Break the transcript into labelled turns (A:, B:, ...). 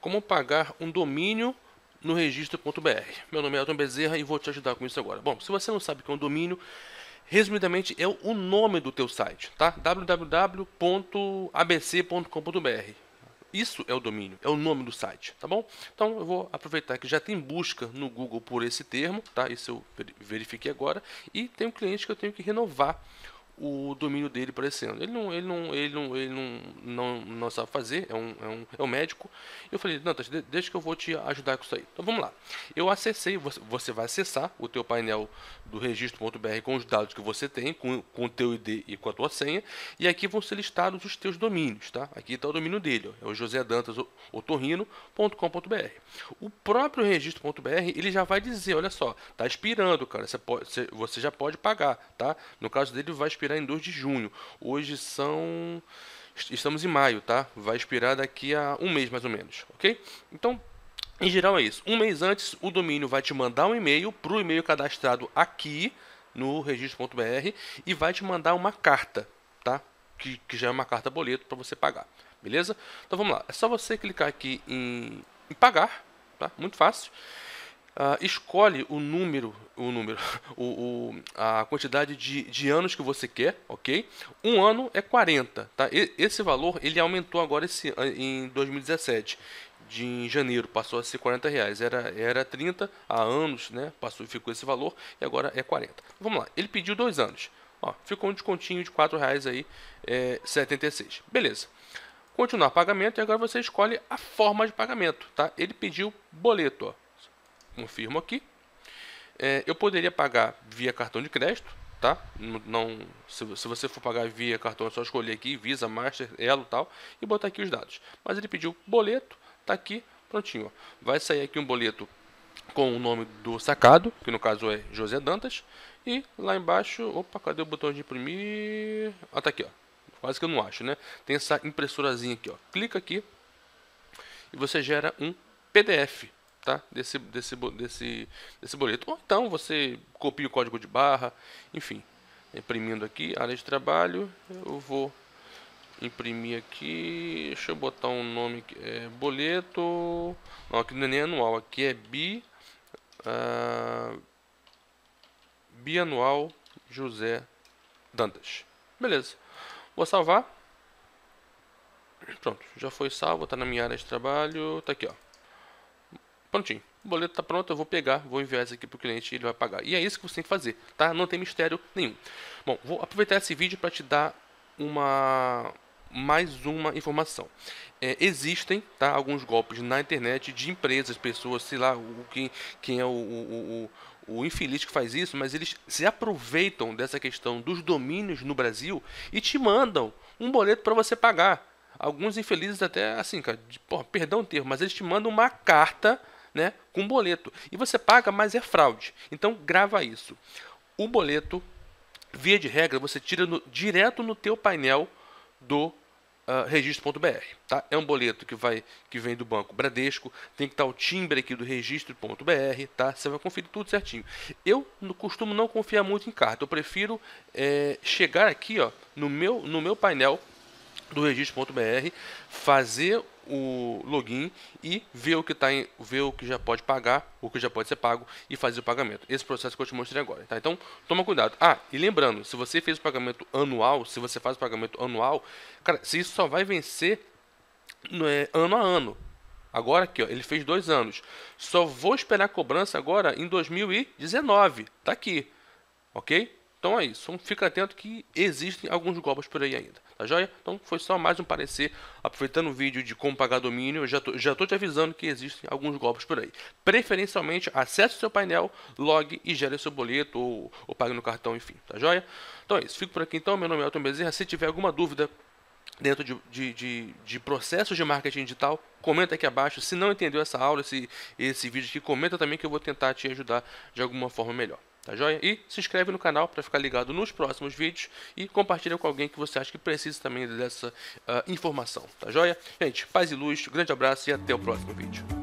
A: Como pagar um domínio no registro.br. Meu nome é Elton Bezerra e vou te ajudar com isso agora. Bom, se você não sabe o que é um domínio, resumidamente é o nome do teu site, tá? www.abc.com.br. Isso é o domínio, é o nome do site, tá bom? Então eu vou aproveitar que já tem busca no Google por esse termo, tá? Isso eu verifiquei agora e tem um cliente que eu tenho que renovar o domínio dele aparecendo. Ele não, ele não, ele não, ele não, não, não sabe fazer, é um, é, um, é um médico. Eu falei, Dantas, deixa que eu vou te ajudar com isso aí. Então vamos lá. Eu acessei, você vai acessar o teu painel do registro.br com os dados que você tem, com, com o teu ID e com a tua senha, e aqui vão ser listados os teus domínios, tá? Aqui está o domínio dele, ó, é o josedantasotorrino.com.br. O próprio registro.br, ele já vai dizer, olha só, tá expirando, cara, você, pode, você já pode pagar, tá? No caso dele, vai expirar expirar em 2 de junho. Hoje são. Estamos em maio, tá? Vai expirar daqui a um mês mais ou menos, ok? Então, em geral é isso. Um mês antes, o domínio vai te mandar um e-mail para o e-mail cadastrado aqui no registro.br e vai te mandar uma carta, tá? Que, que já é uma carta boleto para você pagar, beleza? Então vamos lá. É só você clicar aqui em, em pagar, tá? Muito fácil. Uh, escolhe o número, o número, o, o, a quantidade de, de anos que você quer, ok? Um ano é 40, tá? E, esse valor ele aumentou agora esse, em 2017, de em janeiro, passou a ser 40 reais, era, era 30 há anos, né? Passou e ficou esse valor e agora é 40. Vamos lá, ele pediu dois anos, ó, ficou um descontinho de 4 reais aí, é, 76, beleza. Continuar pagamento e agora você escolhe a forma de pagamento, tá? Ele pediu boleto, ó confirmo aqui. É, eu poderia pagar via cartão de crédito, tá? Não, se, se você for pagar via cartão, é só escolher aqui Visa, Master, Elo, tal, e botar aqui os dados. Mas ele pediu boleto, tá aqui, prontinho. Ó. Vai sair aqui um boleto com o nome do sacado, que no caso é José Dantas, e lá embaixo, opa, cadê o botão de imprimir? Ah, tá aqui, ó. Quase que eu não acho, né? Tem essa impressorazinha aqui, ó. Clica aqui e você gera um PDF tá? desse, desse, desse, desse boleto. Ou então você copia o código de barra, enfim. Imprimindo aqui, área de trabalho, eu vou imprimir aqui, deixa eu botar um nome, é, boleto, não, aqui não é nem anual, aqui é bi, uh, bianual José Dantas. Beleza, vou salvar, pronto, já foi salvo, tá na minha área de trabalho, tá aqui ó. Prontinho. O boleto está pronto, eu vou pegar, vou enviar isso aqui para o cliente e ele vai pagar. E é isso que você tem que fazer, tá? Não tem mistério nenhum. Bom, vou aproveitar esse vídeo para te dar uma mais uma informação. É, existem tá, alguns golpes na internet de empresas, pessoas, sei lá, o, quem, quem é o, o, o, o infeliz que faz isso, mas eles se aproveitam dessa questão dos domínios no Brasil e te mandam um boleto para você pagar. Alguns infelizes até assim, cara, de, porra, perdão o termo, mas eles te mandam uma carta né, com boleto. E você paga, mas é fraude. Então grava isso. O boleto, via de regra, você tira no, direto no teu painel do Uh, ah, registro.br. Tá? É um boleto que vai que vem do Banco Bradesco, tem que estar o timbre aqui do registro.br, tá? Você vai conferir tudo certinho. Eu no, costumo não confiar muito em carta, eu prefiro é, chegar aqui ó, no, meu, no meu painel do registro.br, fazer o login e ver o que tá em, ver o que já pode pagar, o que já pode ser pago e fazer o pagamento. Esse processo que eu te mostrei agora, tá? Então, toma cuidado. Ah, e lembrando, se você fez o pagamento anual, se você faz o pagamento anual, cara, se isso só vai vencer é, ano a ano. Agora aqui, ó, ele fez dois anos. Só vou esperar a cobrança agora em 2019. Tá aqui, ok? Então é isso. fica atento que existem alguns golpes por aí ainda tá joia? Então foi só mais um parecer, aproveitando o vídeo de como pagar domínio, já tô, já tô te avisando que existem alguns golpes por aí. Preferencialmente, acesse o seu painel, logue e gere seu boleto ou, ou pague no cartão, enfim, tá joia? Então é isso, fico por aqui então, meu nome é Elton Bezerra, se tiver alguma dúvida, dentro de, de, de, de, processos de marketing digital, comenta aqui abaixo. Se não entendeu essa aula, esse, esse vídeo aqui, comenta também que eu vou tentar te ajudar de alguma forma melhor. Tá joia? E se inscreve no canal para ficar ligado nos próximos vídeos e compartilha com alguém que você acha que precisa também dessa uh, informação. Tá joia? Gente, paz e luz, grande abraço e até o próximo vídeo.